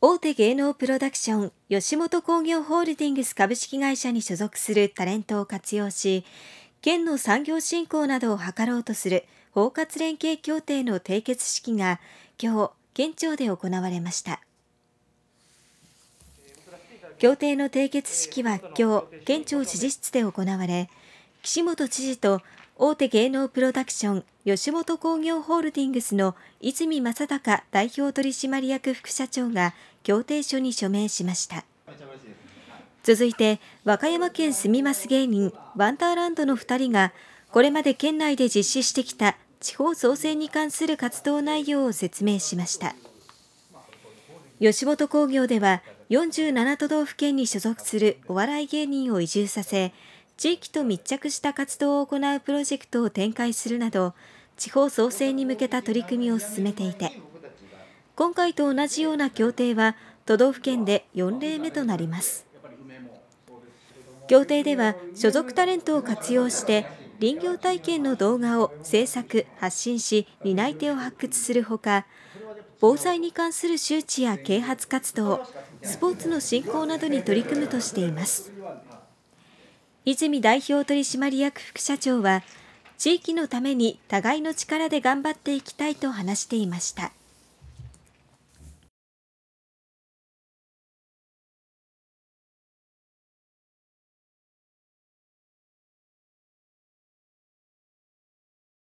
大手芸能プロダクション吉本興業ホールディングス株式会社に所属するタレントを活用し県の産業振興などを図ろうとする包括連携協定の締結式が今日県庁で行われました協定の締結式は今日県庁知事室で行われ岸本知事と大手芸能プロダクション吉本興業ホールディングスの泉正孝代表取締役副社長が協定書に署名しました。続いて和歌山県住みます芸人ワンダーランドの2人がこれまで県内で実施してきた地方創生に関する活動内容を説明しました吉本興業では47都道府県に所属するお笑い芸人を移住させ地域と密着した活動を行うプロジェクトを展開するなど、地方創生に向けた取り組みを進めていて、今回と同じような協定は、都道府県で4例目となります。協定では、所属タレントを活用して、林業体験の動画を制作・発信し、担い手を発掘するほか、防災に関する周知や啓発活動、スポーツの振興などに取り組むとしています。泉代表取締役副社長は地域のために互いの力で頑張っていきたいと話していました。